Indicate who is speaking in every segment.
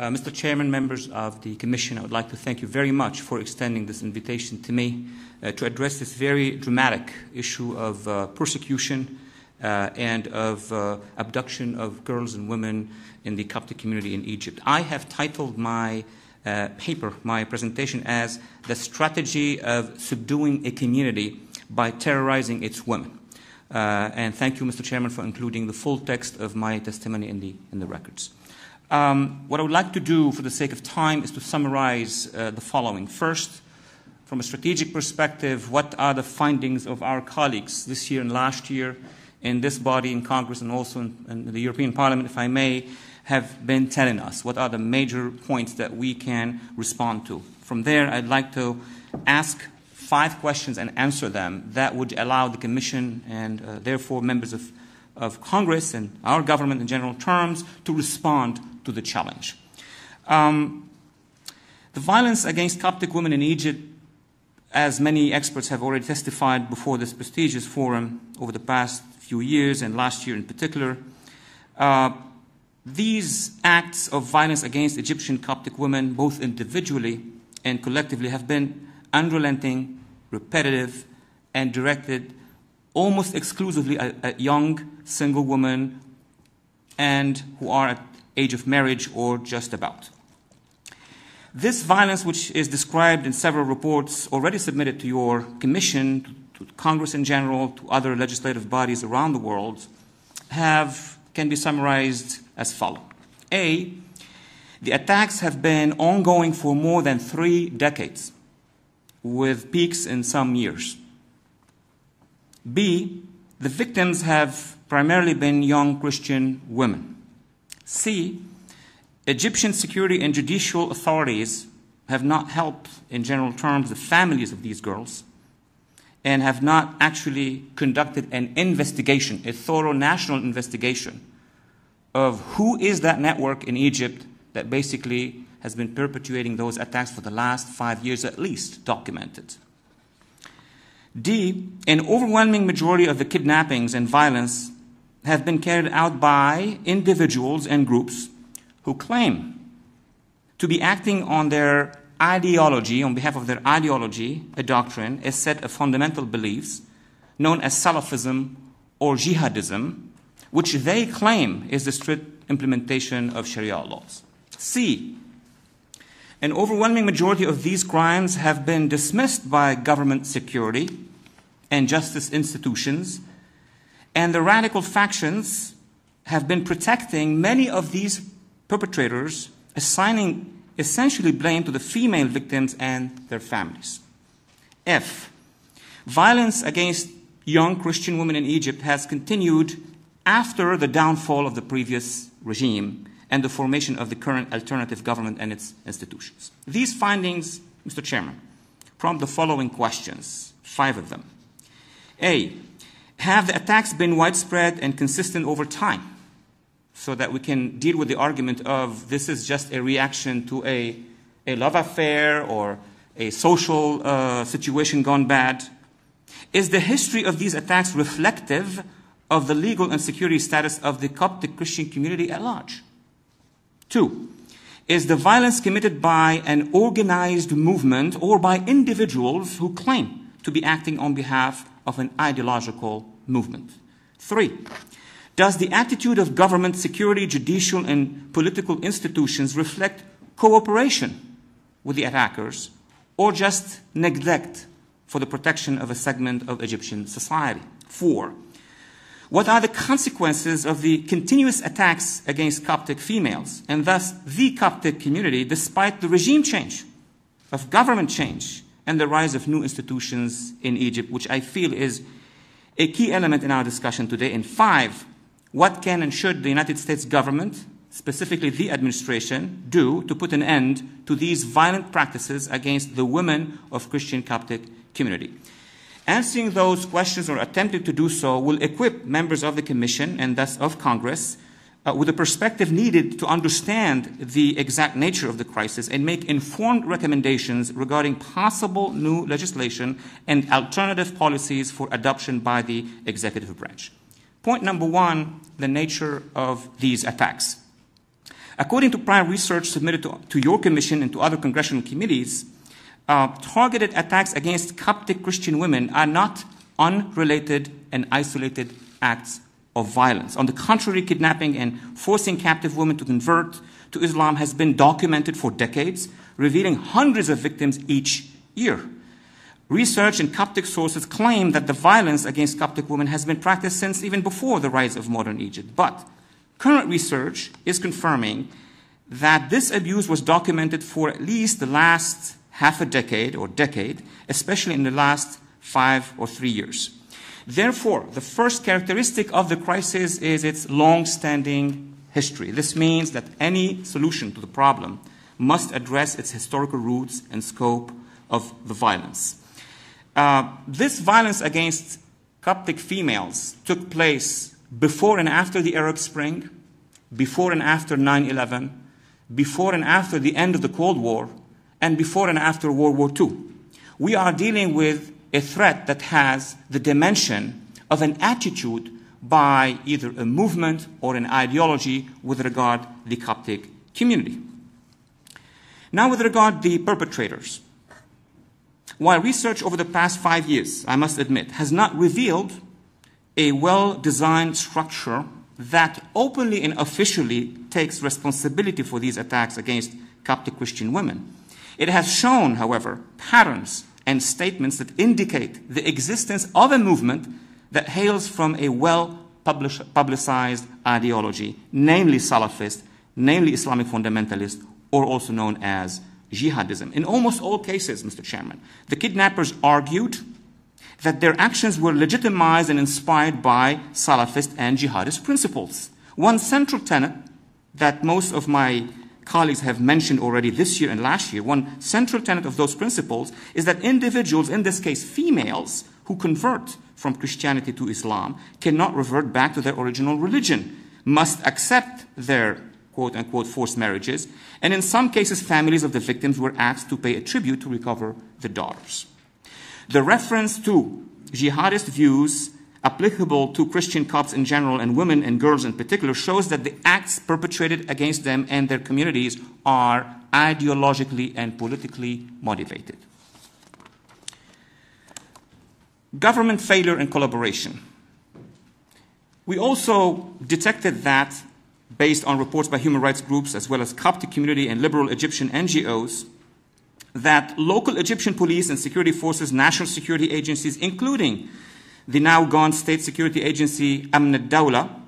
Speaker 1: Uh, Mr. Chairman, members of the Commission, I would like to thank you very much for extending this invitation to me uh, to address this very dramatic issue of uh, persecution uh, and of uh, abduction of girls and women in the Coptic community in Egypt. I have titled my uh, paper, my presentation, as The Strategy of Subduing a Community by Terrorizing Its Women. and thank you, Mr. Chairman, for including the full text of my testimony in the, in the records. Um, what I would like to do for the sake of time is to summarize uh, the following. First, from a strategic perspective, what are the findings of our colleagues this year and last year in this body, in Congress, and also in, in the European Parliament, if I may, have been telling us? What are the major points that we can respond to? From there, I'd like to ask five questions and answer them that would allow the Commission and uh, therefore members of, of Congress and our government in general terms to respond to the challenge. Um, the violence against Coptic women in Egypt, as many experts have already testified before this prestigious forum over the past few years and last year in particular, uh, these acts of violence against Egyptian Coptic women, both individually and collectively, have been unrelenting, repetitive, and directed almost exclusively at, at young single women and who are at age of marriage or just about. This violence, which is described in several reports already submitted to your commission, to Congress in general, to other legislative bodies around the world, have, can be summarized as follows. A, the attacks have been ongoing for more than three decades, with peaks in some years. B, the victims have primarily been young Christian women. C, Egyptian security and judicial authorities have not helped, in general terms, the families of these girls and have not actually conducted an investigation, a thorough national investigation of who is that network in Egypt that basically has been perpetuating those attacks for the last five years at least, documented. D, an overwhelming majority of the kidnappings and violence have been carried out by individuals and groups who claim to be acting on their ideology, on behalf of their ideology, a doctrine, a set of fundamental beliefs known as Salafism or Jihadism, which they claim is the strict implementation of Sharia laws. C. An overwhelming majority of these crimes have been dismissed by government security and justice institutions and the radical factions have been protecting many of these perpetrators, assigning essentially blame to the female victims and their families. F. Violence against young Christian women in Egypt has continued after the downfall of the previous regime and the formation of the current alternative government and its institutions. These findings, Mr. Chairman, prompt the following questions, five of them. A. Have the attacks been widespread and consistent over time so that we can deal with the argument of this is just a reaction to a, a love affair or a social uh, situation gone bad? Is the history of these attacks reflective of the legal and security status of the Coptic Christian community at large? Two, is the violence committed by an organized movement or by individuals who claim to be acting on behalf of an ideological movement. Three, does the attitude of government, security, judicial, and political institutions reflect cooperation with the attackers or just neglect for the protection of a segment of Egyptian society? Four, what are the consequences of the continuous attacks against Coptic females and thus the Coptic community despite the regime change, of government change, and the rise of new institutions in Egypt, which I feel is a key element in our discussion today. And five, what can and should the United States government, specifically the administration, do to put an end to these violent practices against the women of Christian Coptic community? Answering those questions or attempting to do so will equip members of the Commission and thus of Congress uh, with the perspective needed to understand the exact nature of the crisis and make informed recommendations regarding possible new legislation and alternative policies for adoption by the executive branch. Point number one the nature of these attacks. According to prior research submitted to, to your commission and to other congressional committees, uh, targeted attacks against Coptic Christian women are not unrelated and isolated acts of violence. On the contrary, kidnapping and forcing captive women to convert to Islam has been documented for decades, revealing hundreds of victims each year. Research and Coptic sources claim that the violence against Coptic women has been practiced since even before the rise of modern Egypt. But current research is confirming that this abuse was documented for at least the last half a decade or decade, especially in the last five or three years. Therefore, the first characteristic of the crisis is its long-standing history. This means that any solution to the problem must address its historical roots and scope of the violence. Uh, this violence against Coptic females took place before and after the Arab Spring, before and after 9 11, before and after the end of the Cold War, and before and after World War II. We are dealing with a threat that has the dimension of an attitude by either a movement or an ideology with regard the Coptic community. Now, with regard the perpetrators, while research over the past five years, I must admit, has not revealed a well-designed structure that openly and officially takes responsibility for these attacks against Coptic Christian women. It has shown, however, patterns and statements that indicate the existence of a movement that hails from a well publicized ideology, namely Salafist, namely Islamic fundamentalist, or also known as jihadism. In almost all cases, Mr. Chairman, the kidnappers argued that their actions were legitimized and inspired by Salafist and jihadist principles. One central tenet that most of my colleagues have mentioned already this year and last year, one central tenet of those principles is that individuals, in this case females, who convert from Christianity to Islam cannot revert back to their original religion, must accept their quote unquote forced marriages, and in some cases, families of the victims were asked to pay a tribute to recover the daughters. The reference to jihadist views applicable to Christian cops in general and women and girls in particular shows that the acts perpetrated against them and their communities are ideologically and politically motivated. Government failure and collaboration. We also detected that, based on reports by human rights groups as well as Coptic community and liberal Egyptian NGOs, that local Egyptian police and security forces, national security agencies, including the now gone state security agency Amn dawla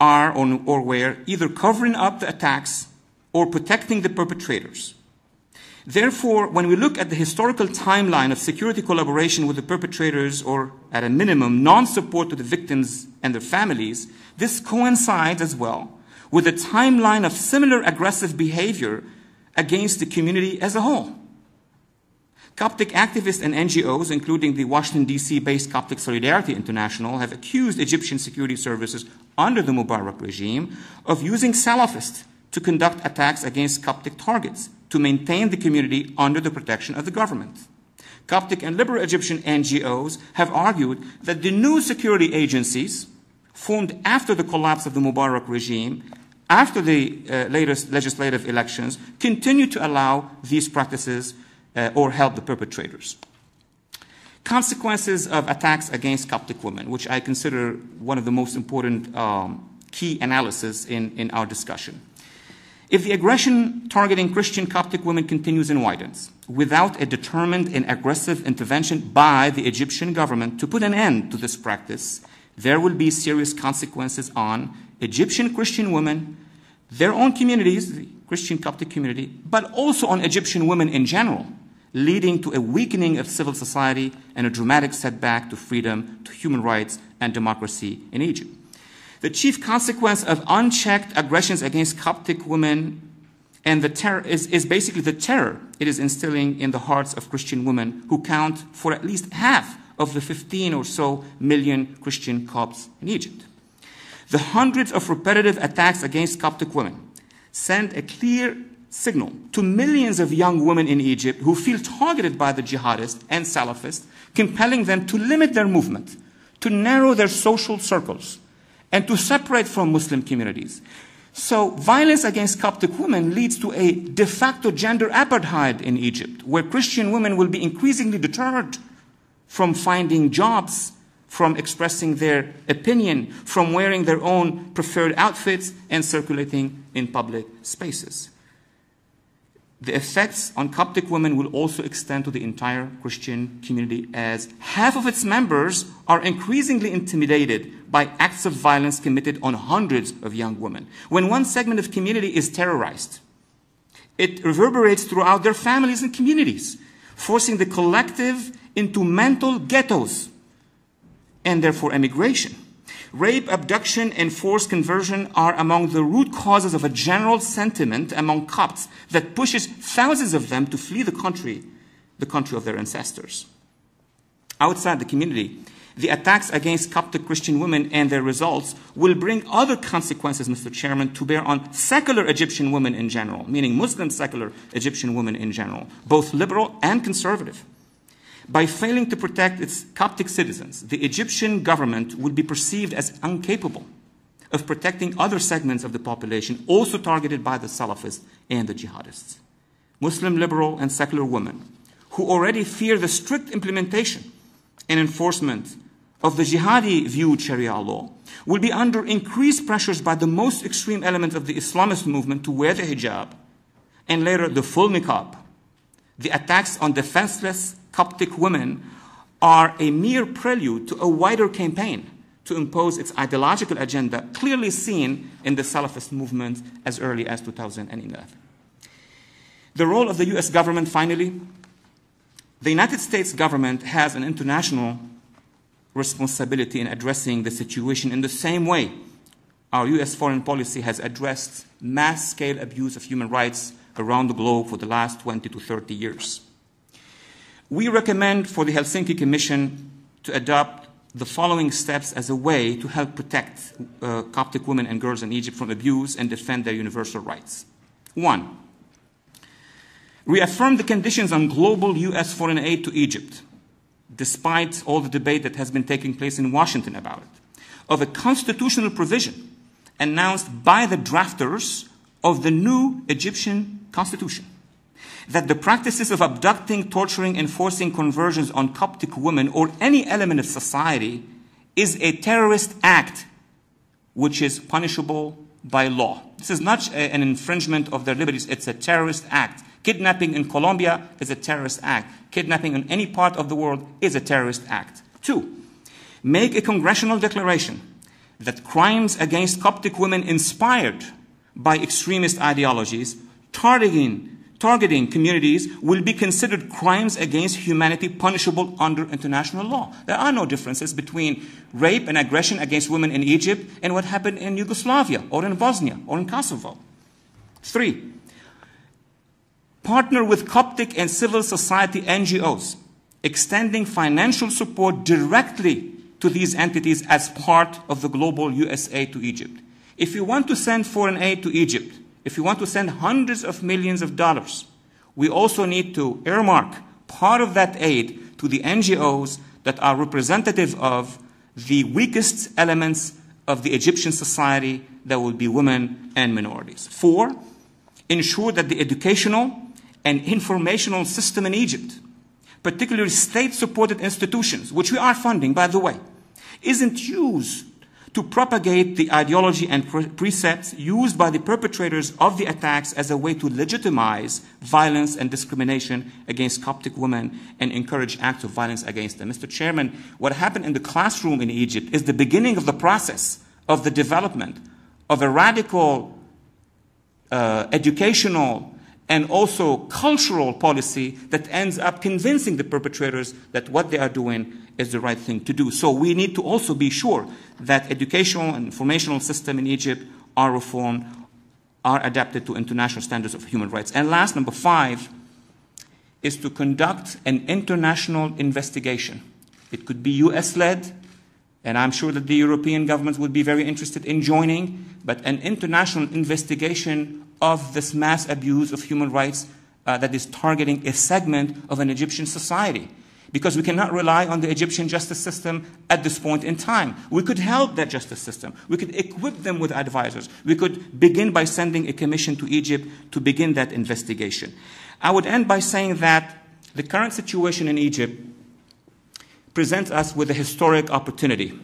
Speaker 1: are on, or were either covering up the attacks or protecting the perpetrators. Therefore, when we look at the historical timeline of security collaboration with the perpetrators, or at a minimum, non support to the victims and their families, this coincides as well with a timeline of similar aggressive behavior against the community as a whole. Coptic activists and NGOs, including the Washington, D.C. based Coptic Solidarity International, have accused Egyptian security services under the Mubarak regime of using Salafists to conduct attacks against Coptic targets to maintain the community under the protection of the government. Coptic and liberal Egyptian NGOs have argued that the new security agencies formed after the collapse of the Mubarak regime after the uh, latest legislative elections, continue to allow these practices uh, or help the perpetrators. Consequences of attacks against Coptic women, which I consider one of the most important um, key analysis in, in our discussion. If the aggression targeting Christian Coptic women continues and widens, without a determined and aggressive intervention by the Egyptian government to put an end to this practice, there will be serious consequences on Egyptian Christian women, their own communities, the Christian Coptic community, but also on Egyptian women in general leading to a weakening of civil society and a dramatic setback to freedom, to human rights, and democracy in Egypt. The chief consequence of unchecked aggressions against Coptic women and the terror is, is basically the terror it is instilling in the hearts of Christian women who count for at least half of the 15 or so million Christian Copts in Egypt. The hundreds of repetitive attacks against Coptic women send a clear signal to millions of young women in Egypt who feel targeted by the jihadists and Salafists, compelling them to limit their movement, to narrow their social circles, and to separate from Muslim communities. So violence against Coptic women leads to a de facto gender apartheid in Egypt, where Christian women will be increasingly deterred from finding jobs, from expressing their opinion, from wearing their own preferred outfits and circulating in public spaces the effects on Coptic women will also extend to the entire Christian community as half of its members are increasingly intimidated by acts of violence committed on hundreds of young women. When one segment of community is terrorized, it reverberates throughout their families and communities, forcing the collective into mental ghettos and therefore emigration. Rape, abduction, and forced conversion are among the root causes of a general sentiment among Copts that pushes thousands of them to flee the country, the country of their ancestors. Outside the community, the attacks against Coptic Christian women and their results will bring other consequences, Mr. Chairman, to bear on secular Egyptian women in general, meaning Muslim secular Egyptian women in general, both liberal and conservative. By failing to protect its Coptic citizens, the Egyptian government would be perceived as incapable of protecting other segments of the population also targeted by the Salafists and the jihadists. Muslim liberal and secular women who already fear the strict implementation and enforcement of the jihadi viewed Sharia law will be under increased pressures by the most extreme elements of the Islamist movement to wear the hijab and later the full niqab. The attacks on defenseless Coptic women are a mere prelude to a wider campaign to impose its ideological agenda, clearly seen in the Salafist movement as early as 2011. The role of the US government, finally, the United States government has an international responsibility in addressing the situation in the same way our US foreign policy has addressed mass scale abuse of human rights around the globe for the last 20 to 30 years. We recommend for the Helsinki Commission to adopt the following steps as a way to help protect uh, Coptic women and girls in Egypt from abuse and defend their universal rights. One, reaffirm the conditions on global U.S. foreign aid to Egypt, despite all the debate that has been taking place in Washington about it, of a constitutional provision announced by the drafters of the new Egyptian constitution that the practices of abducting, torturing, and forcing conversions on Coptic women or any element of society is a terrorist act which is punishable by law. This is not an infringement of their liberties, it's a terrorist act. Kidnapping in Colombia is a terrorist act. Kidnapping in any part of the world is a terrorist act. Two, make a congressional declaration that crimes against Coptic women inspired by extremist ideologies, targeting targeting communities will be considered crimes against humanity punishable under international law. There are no differences between rape and aggression against women in Egypt and what happened in Yugoslavia or in Bosnia or in Kosovo. Three, partner with Coptic and civil society NGOs, extending financial support directly to these entities as part of the global USA to Egypt. If you want to send foreign aid to Egypt, if you want to send hundreds of millions of dollars, we also need to earmark part of that aid to the NGOs that are representative of the weakest elements of the Egyptian society that would be women and minorities. Four, ensure that the educational and informational system in Egypt, particularly state supported institutions, which we are funding, by the way, isn't used to propagate the ideology and pre- precepts used by the perpetrators of the attacks as a way to legitimize violence and discrimination against Coptic women and encourage acts of violence against them. Mr. Chairman, what happened in the classroom in Egypt is the beginning of the process of the development of a radical uh, educational and also cultural policy that ends up convincing the perpetrators that what they are doing is the right thing to do. So we need to also be sure that educational and informational system in Egypt are reformed, are adapted to international standards of human rights. And last, number five, is to conduct an international investigation. It could be US-led, and I'm sure that the European governments would be very interested in joining, but an international investigation of this mass abuse of human rights uh, that is targeting a segment of an Egyptian society. Because we cannot rely on the Egyptian justice system at this point in time. We could help that justice system. We could equip them with advisors. We could begin by sending a commission to Egypt to begin that investigation. I would end by saying that the current situation in Egypt presents us with a historic opportunity.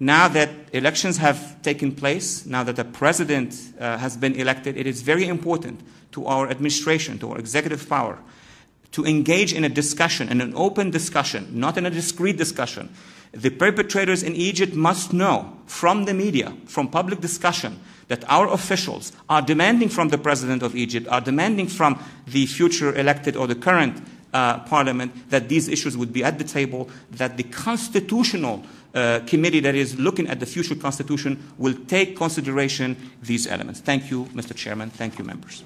Speaker 1: Now that elections have taken place, now that the president uh, has been elected, it is very important to our administration, to our executive power, to engage in a discussion, in an open discussion, not in a discreet discussion. The perpetrators in Egypt must know from the media, from public discussion, that our officials are demanding from the president of Egypt, are demanding from the future elected or the current uh, parliament, that these issues would be at the table, that the constitutional uh, committee that is looking at the future constitution will take consideration these elements. Thank you, Mr. Chairman. Thank you, members.